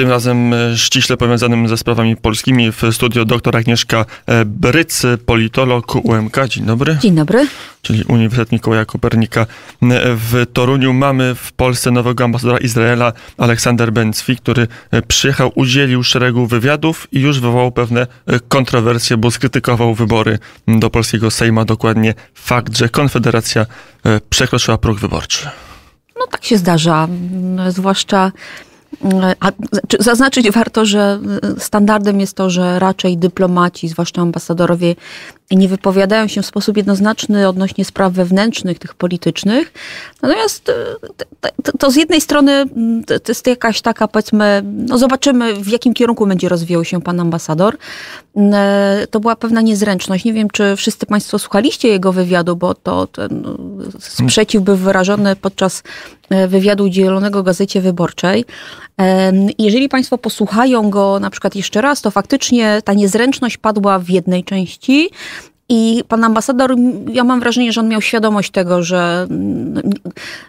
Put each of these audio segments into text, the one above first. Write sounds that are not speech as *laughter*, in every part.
tym razem e, ściśle powiązanym ze sprawami polskimi w studio dr Agnieszka e, Bryc, politolog UMK. Dzień dobry. Dzień dobry. Czyli Uniwersytet Mikołaja Kopernika e, w Toruniu. Mamy w Polsce nowego ambasadora Izraela Aleksander Bencwi, który przyjechał, udzielił szeregu wywiadów i już wywołał pewne kontrowersje, bo skrytykował wybory do polskiego Sejma, dokładnie fakt, że Konfederacja przekroczyła próg wyborczy. No tak się zdarza, zwłaszcza a, zaznaczyć warto, że y, standardem jest to, że raczej dyplomaci, zwłaszcza ambasadorowie, nie wypowiadają się w sposób jednoznaczny odnośnie spraw wewnętrznych, tych politycznych. Natomiast y, to, to z jednej strony mm, to jest jakaś taka, powiedzmy, no zobaczymy w jakim kierunku będzie rozwijał się pan ambasador. Mm, e, to była pewna niezręczność. Nie wiem, czy wszyscy państwo słuchaliście jego wywiadu, bo to ten no, sprzeciw był wyrażony podczas e, wywiadu udzielonego Gazecie Wyborczej. Jeżeli Państwo posłuchają go na przykład jeszcze raz, to faktycznie ta niezręczność padła w jednej części. I pan ambasador, ja mam wrażenie, że on miał świadomość tego, że, mm,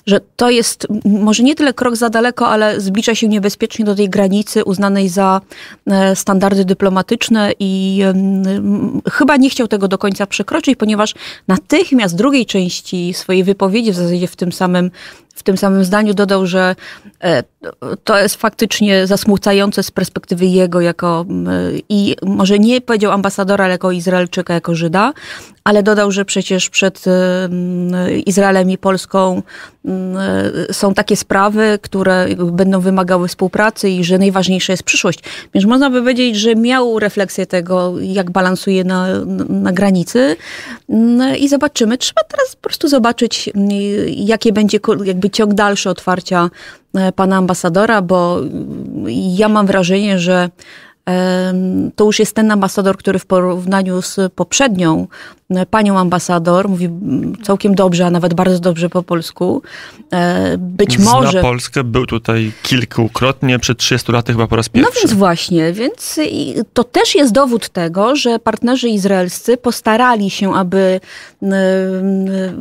że to jest może nie tyle krok za daleko, ale zbliża się niebezpiecznie do tej granicy uznanej za e, standardy dyplomatyczne i chyba nie chciał tego do końca przekroczyć, ponieważ natychmiast w drugiej części swojej wypowiedzi, w zasadzie w tym samym w tym samym zdaniu dodał, że e, to jest faktycznie zasmucające z perspektywy jego jako e, i może nie powiedział ambasadora, ale jako Izraelczyka, jako Żyda, ale dodał, że przecież przed e, Izraelem i Polską są takie sprawy, które będą wymagały współpracy i że najważniejsza jest przyszłość. Więc można by powiedzieć, że miał refleksję tego, jak balansuje na, na granicy i zobaczymy. Trzeba teraz po prostu zobaczyć, jakie będzie jakby ciąg dalszy otwarcia e, pana ambasadora, bo mm, ja mam wrażenie, że to już jest ten ambasador, który w porównaniu z poprzednią e, panią ambasador mówi całkiem dobrze, a nawet bardzo dobrze po polsku. E, być Zna może. Polskę był tutaj kilkukrotnie, przed 30 laty chyba po raz no pierwszy. No więc właśnie, więc to też jest dowód tego, że partnerzy izraelscy postarali się, aby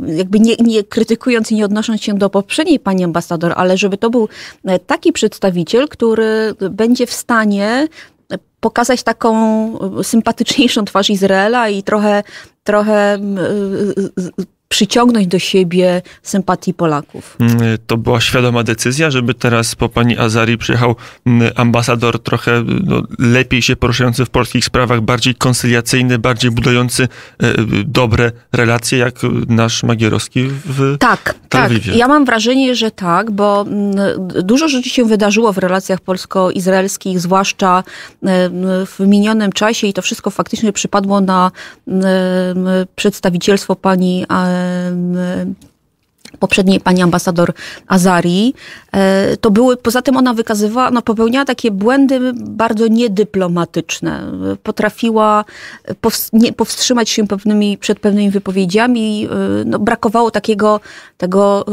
jakby nie, nie krytykując i nie odnosząc się do poprzedniej pani ambasador, ale żeby to był e, taki przedstawiciel, który będzie w stanie pokazać taką e, sympatyczniejszą twarz Izraela i trochę, trochę e, przyciągnąć do siebie sympatii Polaków. Mm, to była świadoma decyzja, żeby teraz po pani Azari przyjechał mm, ambasador trochę no, lepiej się poruszający w polskich sprawach, bardziej konsyliacyjny, bardziej budujący e, dobre relacje, jak nasz Magierowski w tak, Tak, ja mam wrażenie, że tak, bo mm, dużo rzeczy się wydarzyło w relacjach polsko-izraelskich, zwłaszcza e, w minionym czasie i to wszystko faktycznie przypadło na przedstawicielstwo pani e, poprzedniej pani ambasador Azari, e, to były, poza tym ona wykazywała, ona no, popełniała takie błędy bardzo niedyplomatyczne. Potrafiła powstrzymać się pewnymi, przed pewnymi wypowiedziami. E, no, brakowało takiego, tego,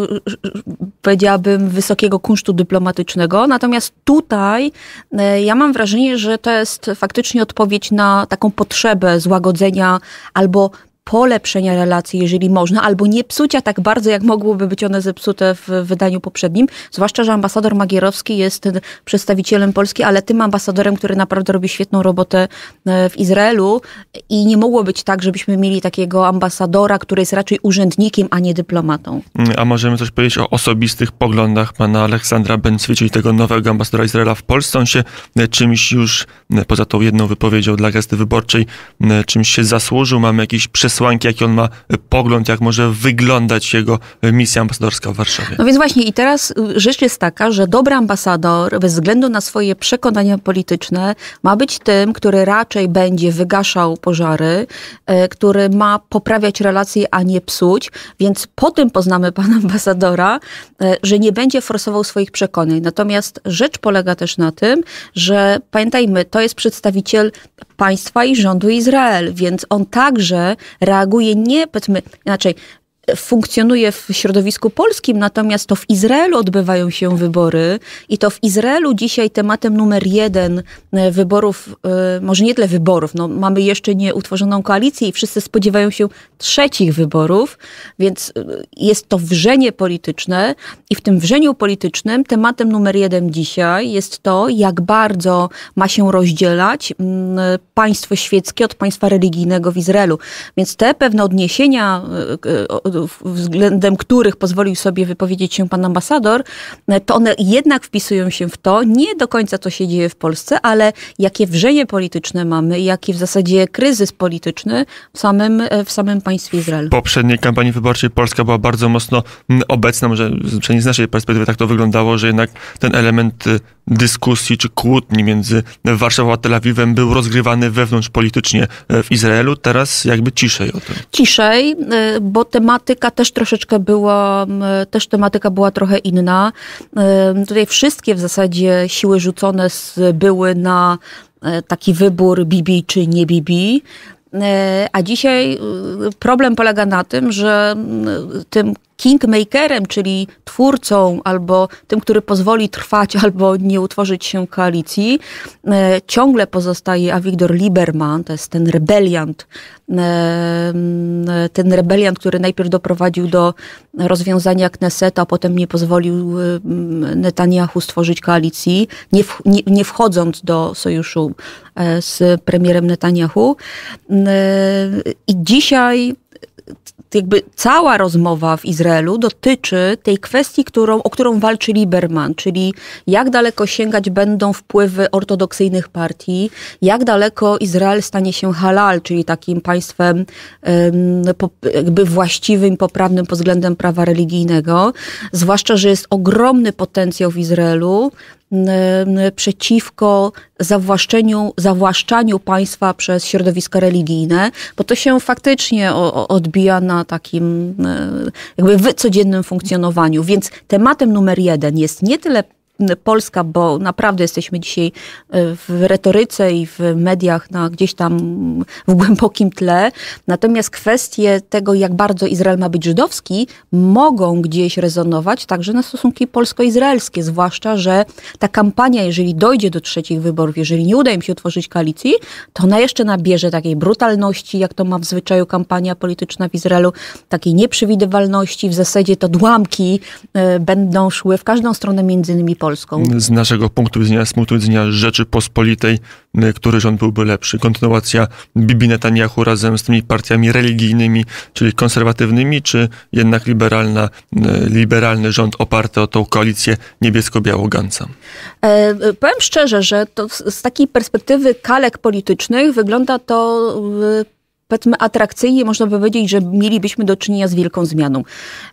powiedziałabym, wysokiego kunsztu dyplomatycznego. Natomiast tutaj e, ja mam wrażenie, że to jest faktycznie odpowiedź na taką potrzebę złagodzenia albo polepszenia relacji, jeżeli można, albo nie psucia tak bardzo, jak mogłyby być one zepsute w wydaniu poprzednim. Zwłaszcza, że ambasador Magierowski jest przedstawicielem Polski, ale tym ambasadorem, który naprawdę robi świetną robotę e, w Izraelu i nie mogło być tak, żebyśmy mieli takiego ambasadora, który jest raczej urzędnikiem, a nie dyplomatą. A możemy coś powiedzieć o osobistych poglądach pana Aleksandra Bencwy, czyli tego nowego ambasadora Izraela w Polsce. On się e, czymś już, e, poza tą jedną wypowiedzią dla Gazety Wyborczej, czymś się zasłużył. Mamy jakiś przes przesłanki, jaki on ma e, pogląd, jak może wyglądać jego e, misja ambasadorska w Warszawie. No więc właśnie i teraz y, rzecz jest taka, że dobry ambasador bez względu na swoje przekonania polityczne ma być tym, który raczej będzie wygaszał pożary, e, który ma poprawiać relacje, a nie psuć, więc po tym poznamy pana ambasadora, że nie będzie forsował swoich przekonań. Natomiast rzecz polega też na tym, że pamiętajmy, to jest przedstawiciel państwa i rządu Izrael, więc on także reaguje nie, powiedzmy inaczej, funkcjonuje w środowisku polskim, natomiast to w Izraelu odbywają się wybory i to w Izraelu dzisiaj tematem numer jeden e, wyborów, e, może nie tyle wyborów, no mamy jeszcze nie utworzoną koalicję i wszyscy spodziewają się trzecich wyborów, więc e, jest to wrzenie polityczne i w tym wrzeniu politycznym tematem numer jeden dzisiaj jest to, jak bardzo ma się rozdzielać mm, państwo świeckie od państwa religijnego w Izraelu. Więc te pewne odniesienia względem których pozwolił sobie wypowiedzieć się pan ambasador, e, to one jednak wpisują się w to, nie do końca co się dzieje w Polsce, ale jakie wrzenie polityczne mamy, jaki w zasadzie kryzys polityczny w samym, e, w samym państwie Izrael. W poprzedniej kampanii wyborczej Polska była bardzo mocno mm, obecna, może przynajmniej z naszej perspektywy tak to wyglądało, że jednak ten element y, dyskusji czy kłótni między Warszawą a Tel Awiwem był rozgrywany wewnątrz politycznie e, w Izraelu. Teraz jakby ciszej o tym. Ciszej, bo temat tematyka też troszeczkę była, też tematyka była trochę inna. Tutaj wszystkie w zasadzie siły rzucone były na e, taki wybór Bibi czy nie Bibi. E, a dzisiaj y, problem polega na tym, że tym kingmakerem, czyli twórcą albo tym, który pozwoli trwać *laughs* albo nie utworzyć się koalicji, e, ciągle pozostaje Avigdor Lieberman, to jest ten rebeliant, e, e, ten rebeliant, który najpierw doprowadził do rozwiązania Kneseta, a potem nie pozwolił Netanyahu stworzyć koalicji, nie, w, nie, nie wchodząc do sojuszu z premierem Netanyahu. I dzisiaj jakby cała rozmowa w Izraelu dotyczy tej kwestii, którą, o którą walczy Lieberman, czyli jak daleko sięgać będą wpływy ortodoksyjnych partii, jak daleko Izrael stanie się halal, czyli takim państwem jakby właściwym, poprawnym pod względem prawa religijnego, zwłaszcza, że jest ogromny potencjał w Izraelu przeciwko zawłaszczeniu, zawłaszczaniu państwa przez środowiska religijne, bo to się faktycznie odbija na takim jakby codziennym funkcjonowaniu. Więc tematem numer jeden jest nie tyle Polska, bo naprawdę jesteśmy dzisiaj e, w retoryce i w mediach na gdzieś tam w głębokim tle. Natomiast kwestie tego, jak bardzo Izrael ma być żydowski, mogą gdzieś rezonować także na stosunki polsko-izraelskie, zwłaszcza, że ta kampania, jeżeli dojdzie do trzecich wyborów, jeżeli nie uda im się otworzyć koalicji, to ona jeszcze nabierze takiej brutalności, jak to ma w zwyczaju kampania polityczna w Izraelu, takiej nieprzewidywalności, w zasadzie to dłamki y, będą szły w każdą stronę, między innymi po Polską? Z naszego punktu widzenia, z punktu widzenia Rzeczypospolitej, y, który rząd byłby lepszy. Kontynuacja Bibi Netanyahu razem z tymi partiami religijnymi, czyli konserwatywnymi, czy jednak liberalna, y, liberalny rząd oparty o tą koalicję niebiesko-białą Ganca? E, e, powiem szczerze, że to z, z takiej perspektywy kalek politycznych wygląda to y, powiedzmy atrakcyjnie, można by powiedzieć, że mielibyśmy do czynienia z wielką zmianą.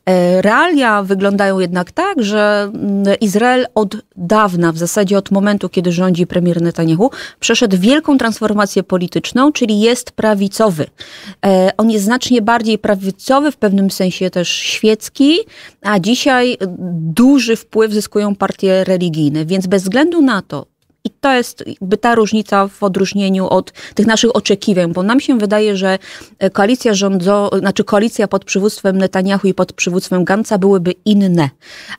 E, realia wyglądają jednak tak, że mm, Izrael od dawna, w zasadzie od momentu, kiedy rządzi premier Netanyahu, przeszedł wielką transformację polityczną, czyli jest prawicowy. E, on jest znacznie bardziej prawicowy, w pewnym sensie też świecki, a dzisiaj duży wpływ zyskują partie religijne, więc bez względu na to, i to jest jakby ta różnica w odróżnieniu od tych naszych oczekiwań, bo nam się wydaje, że e, koalicja rządzo, znaczy koalicja pod przywództwem Netanyahu i pod przywództwem Ganca byłyby inne.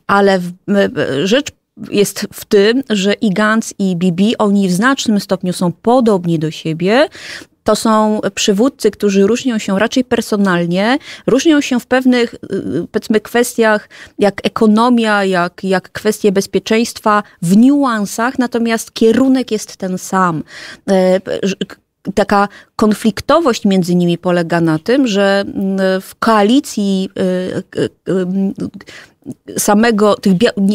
Ale w, e, rzecz jest w tym, że i Gantz, i Bibi, oni w znacznym stopniu są podobni do siebie, to są przywódcy, którzy różnią się raczej personalnie, różnią się w pewnych, y, powiedzmy, kwestiach jak ekonomia, jak, jak kwestie bezpieczeństwa, w niuansach, natomiast kierunek jest ten sam e, taka konfliktowość między nimi polega na tym, że mm, w koalicji y, y, samego tych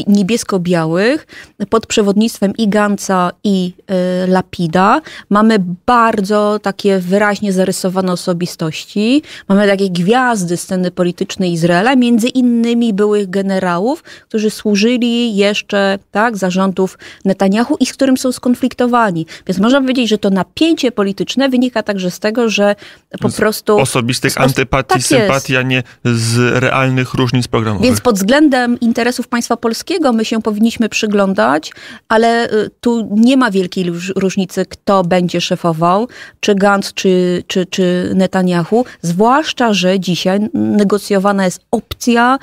niebiesko-białych pod przewodnictwem i i y, Lapida mamy bardzo takie wyraźnie zarysowane osobistości. Mamy takie gwiazdy sceny politycznej Izraela, między innymi byłych generałów, którzy służyli jeszcze tak zarządów Netanyahu i z którym są skonfliktowani. Więc można powiedzieć, że to napięcie polityczne wynika także z tego, że po z prostu... Osobistych antypatii, tak sympatii, a nie z realnych różnic programowych. Więc pod względem względem interesów państwa polskiego my się powinniśmy przyglądać, ale y, tu nie ma wielkiej różnicy, kto będzie szefował, czy Gantz, czy, czy, czy Netanyahu, zwłaszcza, że dzisiaj negocjowana jest opcja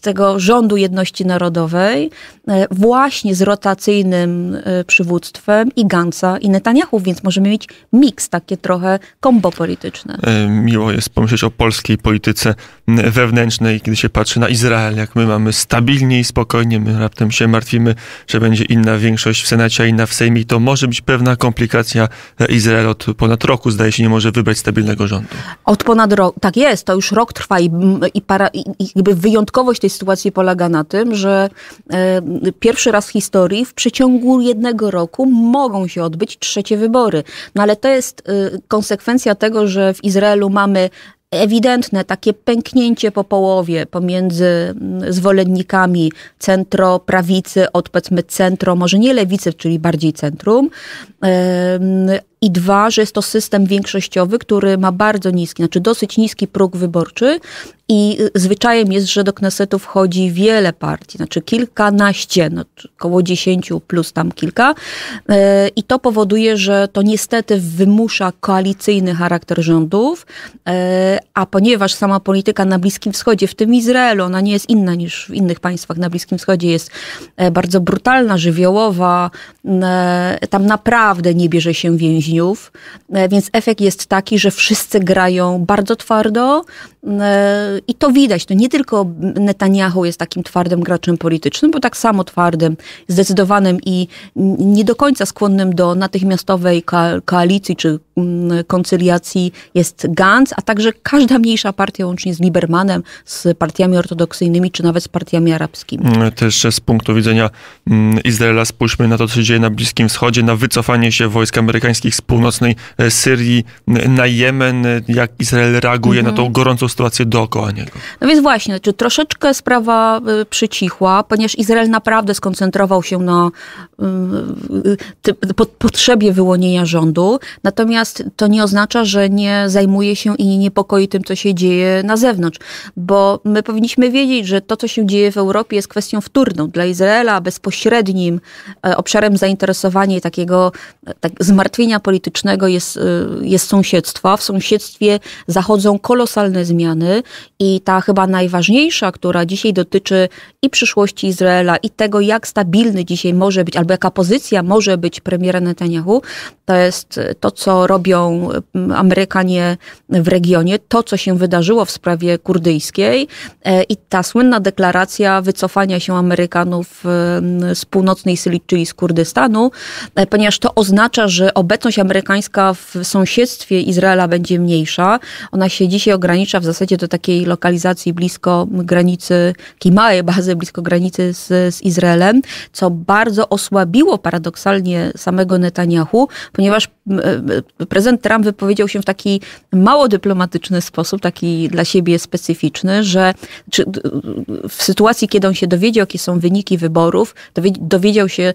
tego rządu jedności narodowej, E, właśnie z rotacyjnym e, przywództwem i Gansa i Netanyahu, więc możemy mieć miks, takie trochę kombo polityczne. E, miło jest pomyśleć o polskiej polityce wewnętrznej, kiedy się patrzy na Izrael, jak my mamy stabilnie i spokojnie, my raptem się martwimy, że będzie inna większość w Senacie, a inna w Sejmie i to może być pewna komplikacja. Izrael od ponad roku zdaje się nie może wybrać stabilnego rządu. Od ponad roku, tak jest, to już rok trwa i, i, para, i, i jakby wyjątkowość tej sytuacji polega na tym, że pierwszy raz w historii w przeciągu jednego roku mogą się odbyć trzecie wybory. No ale to jest y, konsekwencja tego, że w Izraelu mamy ewidentne takie pęknięcie po połowie pomiędzy mm, zwolennikami centroprawicy od powiedzmy centro, może nie lewicy, czyli bardziej centrum, i dwa, że jest to system większościowy, który ma bardzo niski, znaczy dosyć niski próg wyborczy i zwyczajem jest, że do Knesetu wchodzi wiele partii, znaczy kilkanaście, no, około dziesięciu plus tam kilka e, i to powoduje, że to niestety wymusza koalicyjny charakter rządów, e, a ponieważ sama polityka na Bliskim Wschodzie, w tym Izraelu, ona nie jest inna niż w innych państwach na Bliskim Wschodzie, jest e, bardzo brutalna, żywiołowa, tam naprawdę nie bierze się więzi więźniów, e, więc efekt jest taki, że wszyscy grają bardzo twardo e, i to widać. To nie tylko Netanyahu jest takim twardym graczem politycznym, bo tak samo twardym, zdecydowanym i nie do końca skłonnym do natychmiastowej koalicji czy mm, koncyliacji jest Gantz, a także każda mniejsza partia łącznie z Libermanem, z partiami ortodoksyjnymi czy nawet z partiami arabskimi. Mm, też z punktu widzenia mm, Izraela spójrzmy na to, co się dzieje na Bliskim Wschodzie, na wycofanie się wojsk amerykańskich z północnej e, Syrii na Jemen, e, jak Izrael reaguje mhm. na tą mhm. gorącą sytuację dookoła niego. No więc właśnie, czy troszeczkę sprawa e, przycichła, ponieważ Izrael naprawdę skoncentrował się na potrzebie wyłonienia rządu, natomiast to nie oznacza, że nie zajmuje się i nie niepokoi tym, co się dzieje na zewnątrz, bo my powinniśmy wiedzieć, że to, co się dzieje w Europie jest kwestią wtórną dla Izraela, bezpośrednim obszarem zainteresowania i takiego tak, zmartwienia politycznego jest, y, jest sąsiedztwa. W sąsiedztwie zachodzą kolosalne zmiany i ta chyba najważniejsza, która dzisiaj dotyczy i przyszłości Izraela, i tego, jak stabilny dzisiaj może być, albo jaka pozycja może być premiera Netanyahu, to jest to, co robią mm, Amerykanie w regionie, to, co się wydarzyło w sprawie kurdyjskiej e, i ta słynna deklaracja wycofania się Amerykanów y, z północnej Syrii, czyli z Kurdystanu, e, ponieważ to oznacza, że obecność amerykańska w sąsiedztwie Izraela będzie mniejsza. Ona się dzisiaj ogranicza w zasadzie do takiej lokalizacji blisko granicy, takiej małej bazy blisko granicy z, z Izraelem, co bardzo osłabiło paradoksalnie samego Netanyahu, ponieważ e, prezydent Trump wypowiedział się w taki mało dyplomatyczny sposób, taki dla siebie specyficzny, że w sytuacji, kiedy on się dowiedział, jakie są wyniki wyborów, dowiedział się,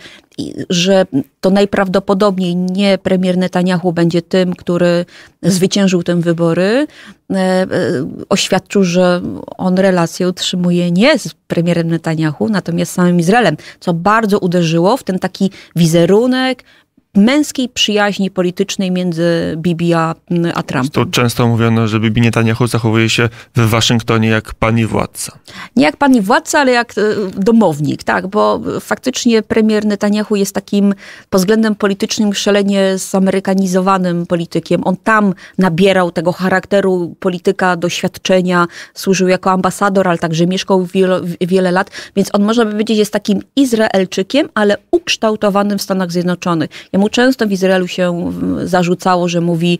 że to najprawdopodobniej nie premier Netanyahu będzie tym, który zwyciężył te wybory, e, e, oświadczył, że on relację utrzymuje nie z premierem Netanyahu, natomiast z samym Izraelem, co bardzo uderzyło w ten taki wizerunek męskiej przyjaźni politycznej między Bibi a, mm, a Trumpem. To często mówiono, że Bibi Netanyahu zachowuje się w Waszyngtonie jak pani władca. Nie jak pani władca, ale jak e, domownik, tak, bo faktycznie premier Netanyahu jest takim pod względem politycznym szalenie zamerykanizowanym politykiem. On tam nabierał tego charakteru polityka, doświadczenia, służył jako ambasador, ale także mieszkał wielo, wiele lat, więc on można by powiedzieć jest takim Izraelczykiem, ale ukształtowanym w Stanach Zjednoczonych. Ja często w Izraelu się mm, zarzucało, że mówi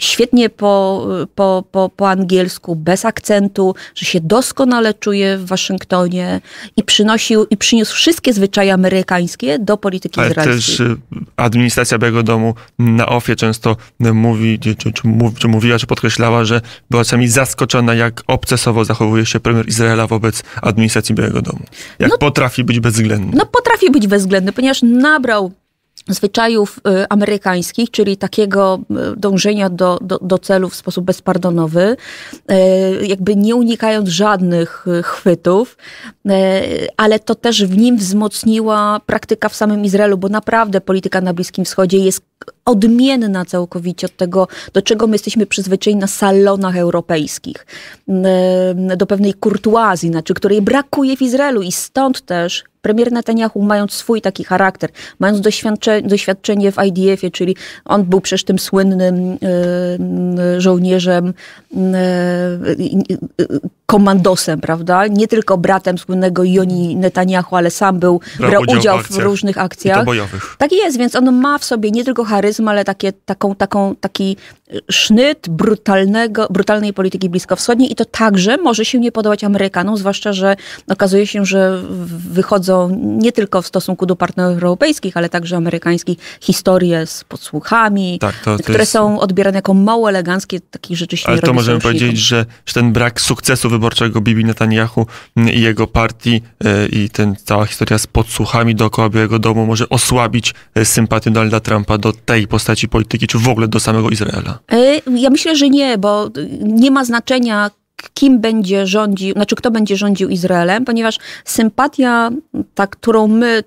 świetnie po, po, po, po angielsku, bez akcentu, że się doskonale czuje w Waszyngtonie i przynosił i przyniósł wszystkie zwyczaje amerykańskie do polityki Ale izraelskiej. też y, administracja Białego Domu na ofie często y, mówi, czy, czy, czy mówiła, czy podkreślała, że była czasami zaskoczona, jak obcesowo zachowuje się premier Izraela wobec administracji Białego Domu. Jak no, potrafi być bezwzględny. No potrafi być bezwzględny, ponieważ nabrał zwyczajów y, amerykańskich, czyli takiego y, dążenia do, do, do, celu w sposób bezpardonowy, y, jakby nie unikając żadnych chwytów, ale to też w nim wzmocniła praktyka w samym Izraelu, bo naprawdę polityka na Bliskim Wschodzie jest odmienna całkowicie od tego, do czego my jesteśmy przyzwyczajeni na salonach europejskich, do pewnej kurtuazji, znaczy, której brakuje w Izraelu i stąd też premier Netanyahu, mając swój taki charakter, mając doświadczenie, doświadczenie w IDF-ie, czyli on był przecież tym słynnym żołnierzem, komandosem, prawda? Nie tylko bratem słynnego Joni Netanyahu, ale sam był, brał, brał udział, udział w, w, różnych akcjach. bojowych. Tak jest, więc on ma w sobie nie tylko charyzm, ale takie, taką, taką, taki sznyt brutalnego, brutalnej polityki bliskowschodniej i to także może się nie podobać Amerykanom, zwłaszcza, że okazuje się, że wychodzą nie tylko w stosunku do partnerów europejskich, ale także amerykańskich historie z podsłuchami, tak, to, to które jest... są odbierane jako mało eleganckie, takich rzeczy się Ale to możemy powiedzieć, że, że ten brak sukcesu wyborów wyborczego Bibi Netanyahu i jego partii e, i ten, cała historia z podsłuchami dookoła Białego Domu może osłabić e, sympatię Donalda Trumpa do tej postaci polityki, czy w ogóle do samego Izraela? E, ja myślę, że nie, bo nie ma znaczenia, kim będzie rządził, znaczy kto będzie rządził Izraelem, ponieważ sympatia, ta, którą my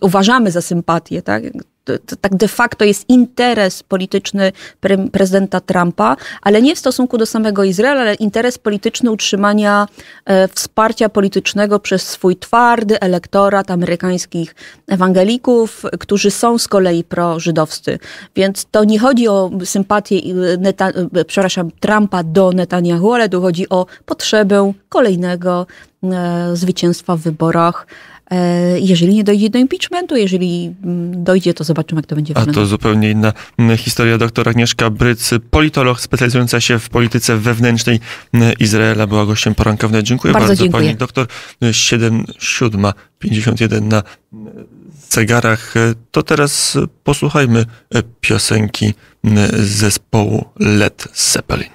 uważamy za sympatię, tak? to tak de facto jest interes polityczny pre prezydenta Trumpa, ale nie w stosunku do samego Izraela, ale interes polityczny utrzymania e, wsparcia politycznego przez swój twardy elektorat amerykańskich ewangelików, którzy są z kolei prożydowscy. Więc to nie chodzi o sympatię e, Neta e, przepraszam, Trumpa do Netanyahu, ale tu chodzi o potrzebę kolejnego e, zwycięstwa w wyborach E, jeżeli nie dojdzie do impeachmentu, jeżeli mm, dojdzie, to zobaczymy, jak to będzie wyglądało. A to zupełnie inna mm, historia. Doktor Agnieszka Bryc, politolog specjalizująca się w polityce wewnętrznej mm, Izraela, była gościem porankowym. Dziękuję bardzo, bardzo dziękuję. pani doktor. 7, na cegarach. To teraz posłuchajmy piosenki zespołu Led Zeppelin.